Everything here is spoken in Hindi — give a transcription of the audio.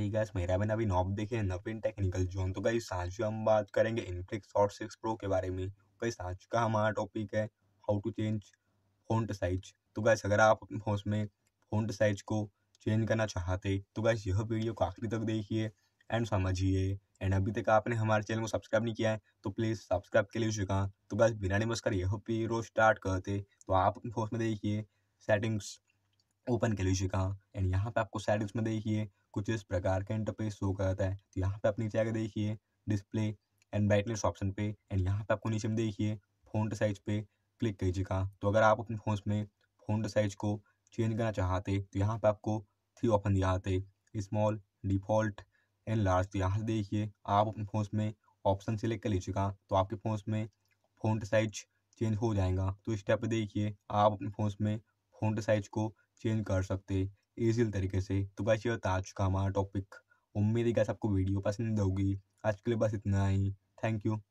हे गैस मेरा मैंने अभी नॉब देखे हैं नवीन टेक्निकल जोन तो गई आज हम बात करेंगे इनफ्लिक्स शॉर्ट सिक्स प्रो के बारे में गई तो आज का हमारा टॉपिक है how to change font size तो गैस अगर आप उसमें में फ़ॉन्ट साइज को चेंज करना चाहते तो गैस यह वीडियो को आखिरी तक देखिए एंड समझिए एंड अभी तक आपने हमारे चैनल को सब्सक्राइब नहीं किया है तो प्लीज़ सब्सक्राइब के लिए चुका तो गैस बिना नमस्कार यह वीडियो स्टार्ट करते तो आप उसमें देखिए सेटिंग्स ओपन के लिए चुका एंड यहाँ पे आपको सेटिंग्स में देखिए कुछ इस प्रकार का इंटरफेस शो करता है तो यहाँ पे आप नीचे आगे देखिए डिस्प्ले एंड ब्राइटनेस ऑप्शन पे एंड यहाँ पे आपको नीचे में देखिए फोन साइज पे क्लिक कीजिएगा तो अगर आप अपने फोन में फोन साइज को चेंज करना चाहते तो यहाँ पे आपको थ्री ऑप्शन दिया आते स्मॉल डिफॉल्ट एंड लार्ज तो यहाँ से देखिए आप अपने फोन में ऑप्शन सेलेक्ट कर लीजिएगा तो आपके फोन में फोन साइज चेंज हो जाएगा तो इस टाइप देखिए आप अपने फोन में फोन साइज को चेंज कर सकते ईजिल तरीके से तो गाइस ये होता आज का हमारा टॉपिक उम्मीद है गाइस आपको वीडियो पसंद होगी आज के लिए बस इतना ही थैंक यू